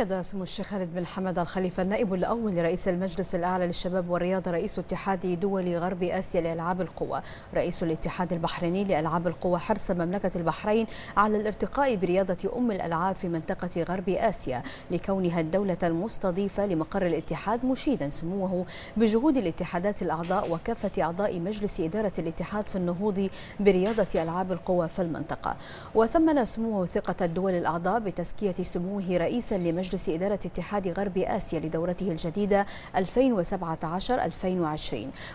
أكد سمو الشيخ خالد بن حمد الخليفة النائب الأول لرئيس المجلس الأعلى للشباب والرياضة رئيس اتحاد دول غرب آسيا لألعاب القوى رئيس الاتحاد البحريني لألعاب القوى حرص مملكة البحرين على الارتقاء برياضة أم الألعاب في منطقة غرب آسيا لكونها الدولة المستضيفة لمقر الاتحاد مشيدا سموه بجهود الاتحادات الأعضاء وكافة أعضاء مجلس إدارة الاتحاد في النهوض برياضة ألعاب القوى في المنطقة وثمن سموه ثقة الدول الأعضاء بتزكية سموه رئيسا لمجلس مجلس إدارة اتحاد غرب آسيا لدورته الجديدة 2017-2020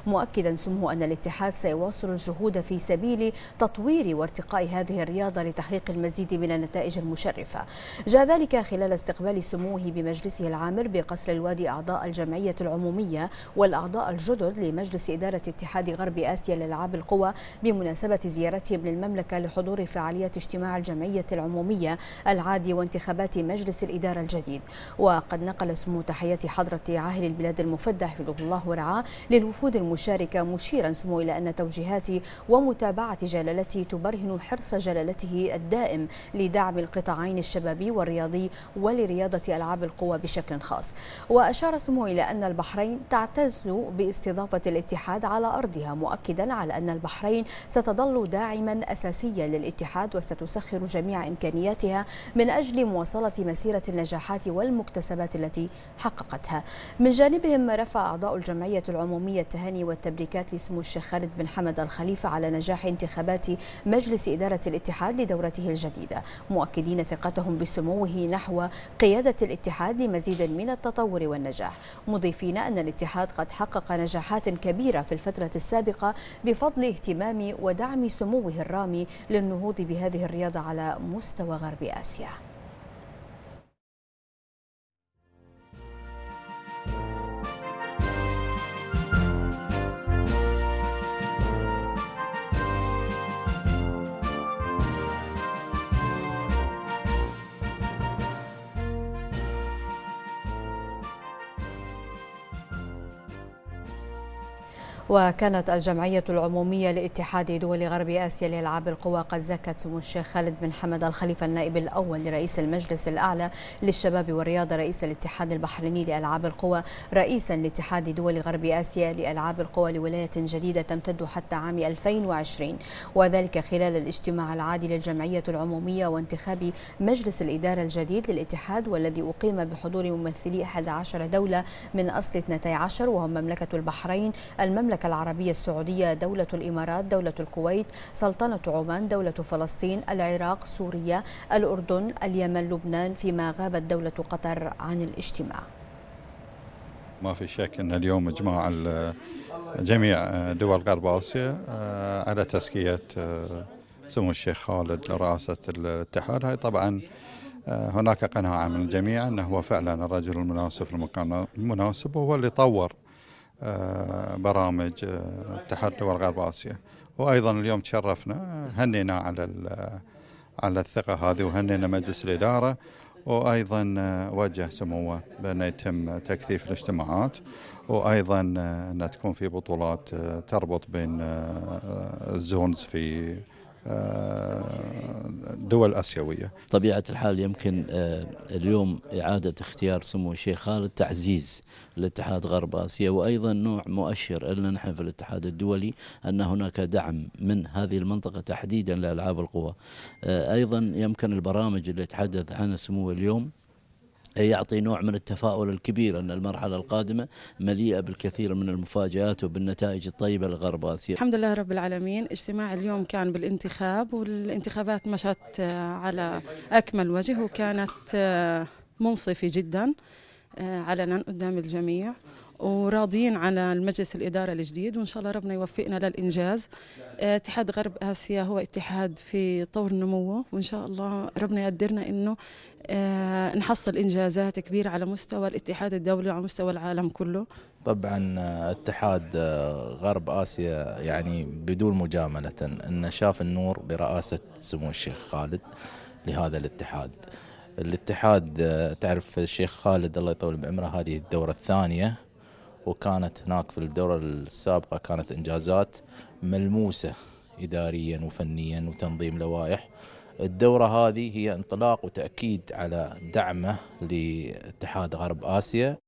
مؤكدا سمو أن الاتحاد سيواصل الجهود في سبيل تطوير وارتقاء هذه الرياضة لتحقيق المزيد من النتائج المشرفة جاء ذلك خلال استقبال سموه بمجلسه العامر بقصر الوادي أعضاء الجمعية العمومية والأعضاء الجدد لمجلس إدارة اتحاد غرب آسيا للعاب القوى بمناسبة زيارتهم للمملكة لحضور فعاليات اجتماع الجمعية العمومية العادي وانتخابات مجلس الإدارة الجديد الجديد وقد نقل سمو تحية حضرة عاهل البلاد المفدى حفظه الله ورعاه للوفود المشاركة مشيرا سمو إلى أن توجيهات ومتابعة جلالته تبرهن حرص جلالته الدائم لدعم القطاعين الشبابي والرياضي ولرياضة ألعاب القوى بشكل خاص وأشار سمو إلى أن البحرين تعتز باستضافة الاتحاد على أرضها مؤكدا على أن البحرين ستظل داعما أساسيا للاتحاد وستسخر جميع إمكانياتها من أجل مواصلة مسيرة النجاح النجاحات والمكتسبات التي حققتها من جانبهم رفع أعضاء الجمعية العمومية التهاني والتبريكات لسمو الشيخ خالد بن حمد الخليفة على نجاح انتخابات مجلس إدارة الاتحاد لدورته الجديدة مؤكدين ثقتهم بسموه نحو قيادة الاتحاد لمزيد من التطور والنجاح مضيفين أن الاتحاد قد حقق نجاحات كبيرة في الفترة السابقة بفضل اهتمام ودعم سموه الرامي للنهوض بهذه الرياضة على مستوى غرب آسيا وكانت الجمعية العمومية لاتحاد دول غرب آسيا لألعاب القوى قد زكت سمو الشيخ خالد بن حمد الخليفة النائب الأول لرئيس المجلس الأعلى للشباب والرياضة رئيس الاتحاد البحريني لألعاب القوى رئيسا لاتحاد دول غرب آسيا لألعاب القوى لولاية جديدة تمتد حتى عام 2020 وذلك خلال الاجتماع العادي للجمعية العمومية وانتخاب مجلس الإدارة الجديد للاتحاد والذي أقيم بحضور ممثلي 11 دولة من أصل 12 وهم مملكة البحرين المملكة المملكة العربية السعودية دولة الإمارات دولة الكويت سلطنة عمان دولة فلسطين العراق سوريا الأردن اليمن لبنان فيما غابت دولة قطر عن الاجتماع ما في شك أن اليوم اجماع جميع دول غرب آسيا آه، على تزكية آه، سمو الشيخ خالد لرئاسة الاتحاد هاي طبعا آه، هناك قناعة من الجميع أنه هو فعلا الرجل المناسب المكان المناسب وهو اللي طور آه، برامج آه، اتحاد دول غرب اسيا وايضا اليوم تشرفنا هنينا على آه، على الثقه هذه وهنينا مجلس الاداره وايضا وجه سموه بان يتم تكثيف الاجتماعات وايضا ان تكون في بطولات تربط بين الزونز في آه، دول آسيوية طبيعة الحال يمكن آه، اليوم إعادة اختيار سمو الشيخ خالد تعزيز الاتحاد غرب آسيا وأيضا نوع مؤشر لنا نحن في الاتحاد الدولي أن هناك دعم من هذه المنطقة تحديدا لألعاب القوى آه، أيضا يمكن البرامج اللي تحدث عنها سمو اليوم يعطي نوع من التفاؤل الكبير أن المرحلة القادمة مليئة بالكثير من المفاجآت وبالنتائج الطيبة لغرب آسيا الحمد لله رب العالمين اجتماع اليوم كان بالانتخاب والانتخابات مشت آه، على أكمل وجه وكانت آه، منصفة جدا آه، علنا قدام الجميع وراضيين على المجلس الإدارة الجديد وإن شاء الله ربنا يوفقنا للإنجاز اتحاد غرب آسيا هو اتحاد في طور نموه وإن شاء الله ربنا يقدرنا أنه آه، نحصل إنجازات كبيرة على مستوى الاتحاد الدولي وعلى مستوى العالم كله طبعا آه، اتحاد آه، غرب آسيا يعني بدون مجاملة أن شاف النور برئاسة سمو الشيخ خالد لهذا الاتحاد الاتحاد تعرف الشيخ خالد الله يطول بعمره هذه الدورة الثانية وكانت هناك في الدورة السابقة كانت إنجازات ملموسة إداريا وفنيا وتنظيم لوائح الدورة هذه هي انطلاق وتأكيد على دعمه لاتحاد غرب آسيا